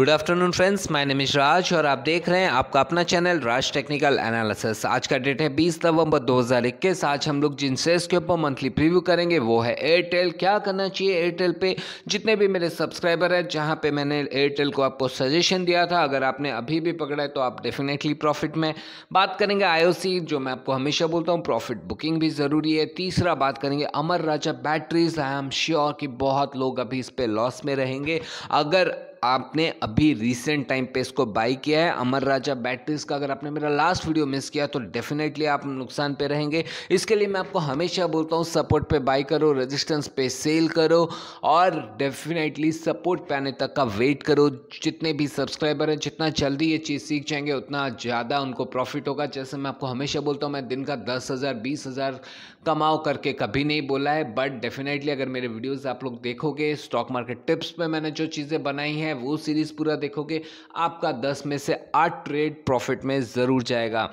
good afternoon friends my name is Raj और आप देख रहे हैं आपका अपना चैनल राज टेक्निकल एनालिसिस आज का डेट है 20 नवंबर 2021 आज हम लोग जिन शेयर्स के ऊपर मंथली प्रीव्यू करेंगे वो है एयरटेल क्या करना चाहिए एयरटेल पे जितने भी मेरे सब्सक्राइबर हैं जहाँ पे मैंने एयरटेल को आपको सजेशन दिया था अगर आपने अभी भी पकड़ा है तो आप डेफिनेटली प्रॉफिट में बात करेंगे आई जो मैं आपको हमेशा बोलता हूँ प्रॉफिट बुकिंग भी ज़रूरी है तीसरा बात करेंगे Amara Raja batteries I am sure कि बहुत लोग अभी इस पर लॉस में रहेंगे अगर आपने अभी रिसेंट टाइम पे इसको बाई किया है अमर राजा बैटरीज का अगर आपने मेरा लास्ट वीडियो मिस किया तो डेफिनेटली आप नुकसान पे रहेंगे इसके लिए मैं आपको हमेशा बोलता हूँ सपोर्ट पे बाई करो रेजिस्टेंस पे सेल करो और डेफिनेटली सपोर्ट पे आने तक का वेट करो जितने भी सब्सक्राइबर हैं जितना जल्दी ये चीज़ सीख जाएंगे उतना ज़्यादा उनको प्रॉफिट होगा जैसे मैं आपको हमेशा बोलता हूँ मैं दिन का दस हज़ार बीस हज़ार कमाओ करके कभी नहीं बोला है बट डेफिनेटली अगर मेरे वीडियोज़ आप लोग देखोगे स्टॉक मार्केट टिप्स पर मैंने जो चीज़ें बनाई हैं हैं वो सीरीज़ पूरा देखोगे आपका दस में से आठ ट्रेड प्रॉफिट में ज़रूर जाएगा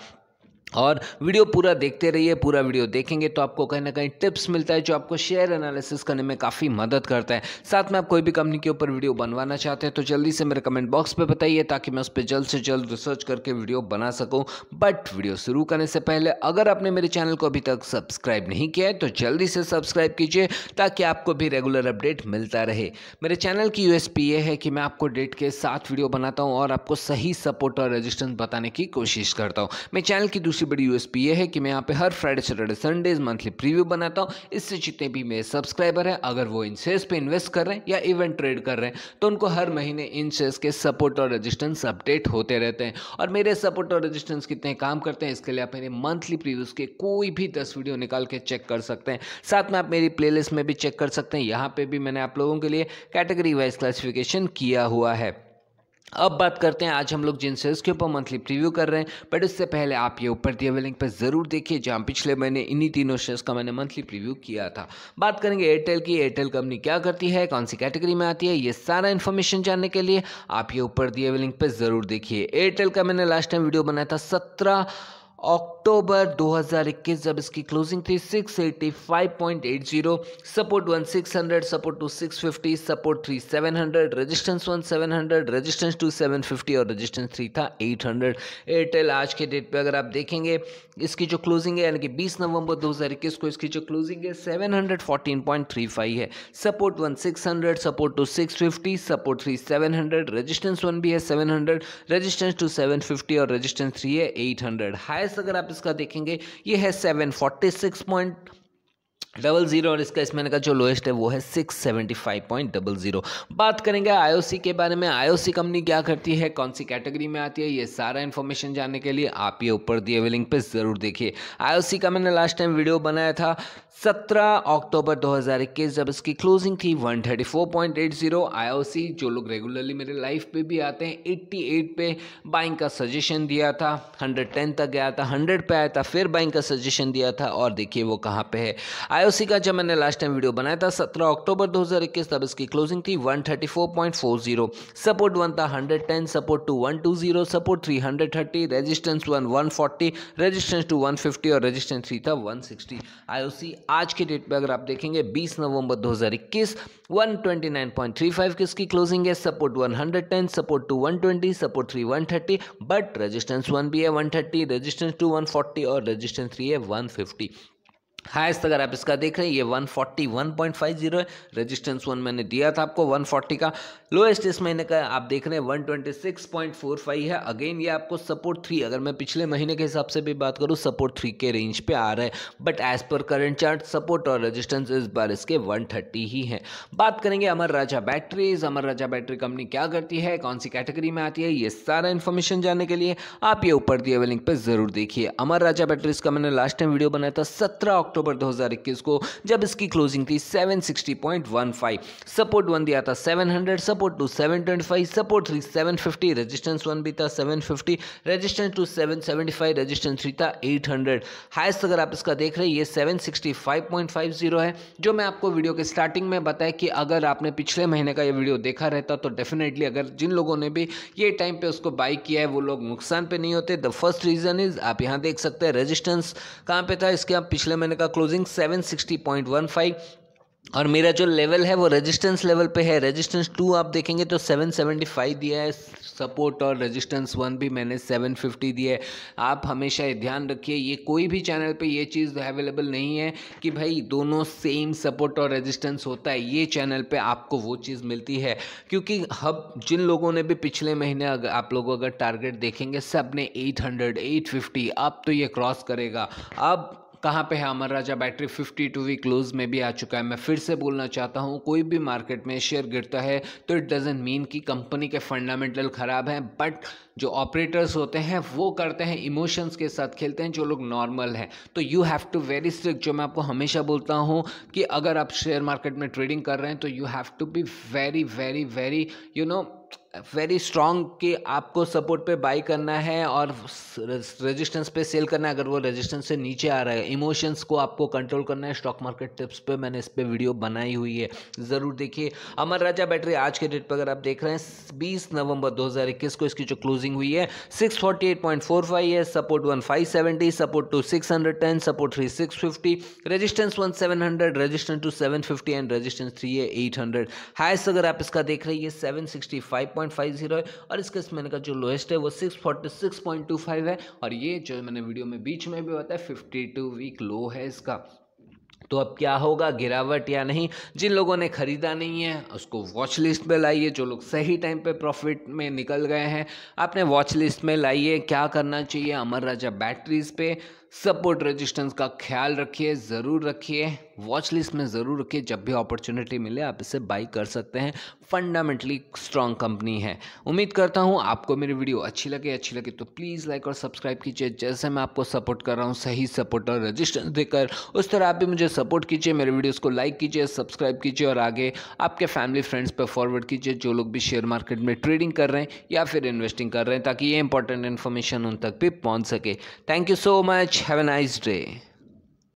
और वीडियो पूरा देखते रहिए पूरा वीडियो देखेंगे तो आपको कहीं ना कहीं टिप्स मिलता है जो आपको शेयर एनालिसिस करने में काफ़ी मदद करता है साथ में आप कोई भी कंपनी के ऊपर वीडियो बनवाना चाहते हैं तो जल्दी से मेरे कमेंट बॉक्स पे बताइए ताकि मैं उस पर जल्द से जल्द रिसर्च करके वीडियो बना सकूँ बट वीडियो शुरू करने से पहले अगर आपने मेरे चैनल को अभी तक सब्सक्राइब नहीं किया है तो जल्दी से सब्सक्राइब कीजिए ताकि आपको भी रेगुलर अपडेट मिलता रहे मेरे चैनल की यूएसपी ये है कि मैं आपको डेट के साथ वीडियो बनाता हूँ और आपको सही सपोर्ट और रजिस्टेंस बताने की कोशिश करता हूँ मेरे चैनल की दूसरी दूसरी बड़ी यूएसपी ये है कि मैं यहाँ पे हर Friday Saturday Sundays monthly preview बनाता हूँ इससे जितने भी मेरे सब्सक्राइबर हैं अगर वो इन शेयर्स पर इन्वेस्ट कर रहे हैं या इवेंट ट्रेड कर रहे हैं तो उनको हर महीने इन शेयर्स के सपोर्ट और रजिस्टेंस अपडेट होते रहते हैं और मेरे सपोर्ट और रजिस्टेंस कितने काम करते हैं इसके लिए आप मेरे मंथली प्रीव्यूज़ के कोई भी दस वीडियो निकाल के चेक कर सकते हैं साथ में आप मेरी प्लेलिस्ट में भी चेक कर सकते हैं यहाँ पर भी मैंने आप लोगों के लिए कैटेगरी वाइज क्लासिफिकेशन किया हुआ है अब बात करते हैं आज हम लोग जिन सेल्स के ऊपर मंथली प्रीव्यू कर रहे हैं बट इससे पहले आप ये ऊपर दिए हुए लिंक पर ज़रूर देखिए जहाँ पिछले महीने इन्हीं तीनों शेयर्स का मैंने मंथली प्रीव्यू किया था बात करेंगे एयरटेल की एयरटेल कंपनी क्या करती है कौन सी कैटेगरी में आती है ये सारा इन्फॉर्मेशन जानने के लिए आप ये ऊपर दिए हुए लिंक पर ज़रूर देखिए एयरटेल का मैंने लास्ट टाइम वीडियो बनाया था सत्रह अक्टूबर 2021 जब इसकी क्लोजिंग थी 685.80 support 1600 support two 650 support 3700 resistance 1700 resistance two 750 और रेजिस्टेंस 3 था 800 एयरटेल आज के डेट पे अगर आप देखेंगे इसकी जो क्लोजिंग है यानी कि 20 नवंबर 2021 को इसकी जो क्लोजिंग है 714.35 है support 1600 support two 650 support 3700 resistance one भी है 700 रेजिस्टेंस टू 750 और रेजिस्टेंस थ्री है 800 हाई प्राइस अगर आप इसका देखेंगे ये है seven forty six point double zero और इसका इसमें का जो लोएस्ट है वो है six seventy five point double zero बात करेंगे आईओसी के बारे में आईओसी कंपनी क्या करती है कौन सी कैटेगरी में आती है ये सारा इन्फॉर्मेशन जानने के लिए आप ये ऊपर दिए हुए लिंक पे ज़रूर देखिए आईओसी का मैंने लास्ट टाइम वीडियो बनाया था सत्रह अक्टूबर दो हज़ार इक्कीस जब इसकी क्लोजिंग थी one thirty four point eight zero जो लोग रेगुलरली मेरे लाइफ पे भी आते हैं एट्टी एट पे बाइंग का सजेशन दिया था हंड्रेड टेन तक गया था हंड्रेड पे आया था फिर बाइंग का सजेशन दिया था और देखिए वो कहाँ पे है आई आईओसी का जब मैंने लास्ट टाइम वीडियो बनाया था सत्रह अक्टूबर 2021 तब इसकी क्लोजिंग थी 134.40 सपोर्ट वन था 110 support two 120 support 330 resistance one 140 resistance two 150 और रेजिस्टेंस थ्री था 160 आईओसी आज के डेट पे अगर आप देखेंगे 20 नवंबर 2021 129.35 की क्लोजिंग है support 110 support two 120 support three 130 but resistance one भी है 130 रेजिस्टेंस टू 140 और रेजिस्टेंस थ्री है 150 हाइस्ट अगर आप इसका देख रहे हैं ये 141.50 है रेजिस्टेंस वन मैंने दिया था आपको 140 का लोएस्ट इस महीने का आप देख रहे हैं 126.45 है अगेन ये आपको सपोर्ट थ्री अगर मैं पिछले महीने के हिसाब से भी बात करूँ सपोर्ट थ्री के रेंज पे आ रहा है but as per current chart support और रजिस्टेंस इस बार इसके वन ही है बात करेंगे Amara Raja batteries Amara Raja battery company क्या करती है कौन सी कैटेगरी में आती है ये सारा इन्फॉर्मेशन जानने के लिए आप ये ऊपर दिए हुए लिंक पर जरूर देखिए अमर राजा बैटरीज का मैंने लास्ट टाइम वीडियो बनाया था सत्रह अक्टूबर 2021 को जब इसकी क्लोजिंग थी 760.15 सपोर्ट वन दिया था 700 support two 725 support three 750 resistance one भी था 750 रेजिस्टेंस टू 775 रेजिस्टेंस थ्री था 800 हाईएस्ट अगर आप इसका देख रहे हैं ये 765.50 है जो मैं आपको वीडियो के स्टार्टिंग में बताया कि अगर आपने पिछले महीने का ये वीडियो देखा रहता तो डेफिनेटली अगर जिन लोगों ने भी ये टाइम पर उसको बाई किया है वो लोग नुकसान पर नहीं होते द फर्स्ट रीज़न इज़ आप यहाँ देख सकते हैं रेजिस्टेंस कहाँ पे था इसके आप पिछले महीने का का क्लोजिंग 760.15 और मेरा जो लेवल है वो रेजिस्टेंस लेवल पे है रेजिस्टेंस टू आप देखेंगे तो 775 दिया है सपोर्ट और रेजिस्टेंस वन भी मैंने 750 दिया है आप हमेशा ध्यान रखिए ये कोई भी चैनल पे ये चीज़ अवेलेबल नहीं है कि भाई दोनों सेम सपोर्ट और रेजिस्टेंस होता है ये चैनल पे आपको वो चीज़ मिलती है क्योंकि हब जिन लोगों ने भी पिछले महीने अगर आप लोगों अगर टारगेट देखेंगे सब ने एट हंड्रेड अप तो ये क्रॉस करेगा अब कहाँ पे है अमर राजा बैटरी 52 वी क्लोज में भी आ चुका है मैं फिर से बोलना चाहता हूँ कोई भी मार्केट में शेयर गिरता है तो इट डजेंट मीन कि कंपनी के फंडामेंटल ख़राब हैं बट जो ऑपरेटर्स होते हैं वो करते हैं इमोशंस के साथ खेलते हैं जो लोग नॉर्मल हैं तो you have to very strict जो मैं आपको हमेशा बोलता हूँ कि अगर आप शेयर मार्केट में ट्रेडिंग कर रहे हैं तो you have to be very very very you know very strong कि आपको सपोर्ट पे बाई करना है और रेजिस्टेंस पे सेल करना है अगर वो रेजिस्टेंस से नीचे आ रहा है इमोशंस को आपको कंट्रोल करना है स्टॉक मार्केट टिप्स पे मैंने इस पर वीडियो बनाई हुई है ज़रूर देखिए अमर राजा बैटरी आज के डेट पर अगर आप देख रहे हैं बीस नवंबर दो को इसकी जो क्लोजिंग क्लोजिंग हुई है फाइव है support seventy support two ten support one seven hundred resistance two fifty and resistance three है हंड्रेड हाइस्ट अगर आप इसका देख रहे हैं फाइव जीरो है और इसका महीने का जो लोएस्ट है वो फाइव है और ये जो मैंने वीडियो में बीच में भी बताया टू वीक लो है इसका तो अब क्या होगा गिरावट या नहीं जिन लोगों ने ख़रीदा नहीं है उसको वॉच लिस्ट में लाइए जो लोग सही टाइम पे प्रॉफिट में निकल गए हैं आपने वॉच लिस्ट में लाइए क्या करना चाहिए अमर राजा बैटरीज पे सपोर्ट रेजिस्टेंस का ख्याल रखिए ज़रूर रखिए वॉच लिस्ट में ज़रूर रखिए जब भी अपॉर्चुनिटी मिले आप इसे बाई कर सकते हैं फंडामेंटली स्ट्रॉन्ग कंपनी है उम्मीद करता हूँ आपको मेरी वीडियो अच्छी लगे अच्छी लगे तो प्लीज़ लाइक और सब्सक्राइब कीजिए जैसे मैं आपको सपोर्ट कर रहा हूँ सही सपोर्ट और रजिस्टर देकर उस तरह आप भी मुझे सपोर्ट कीजिए मेरे वीडियोज़ को लाइक कीजिए सब्सक्राइब कीजिए और आगे आपके फैमिली फ्रेंड्स पर फॉरवर्ड कीजिए जो लोग भी शेयर मार्केट में ट्रेडिंग कर रहे हैं या फिर इन्वेस्टिंग कर रहे हैं ताकि ये इंपॉर्टेंट इन्फॉर्मेशन उन तक भी पहुँच सके thank you so much have a nice day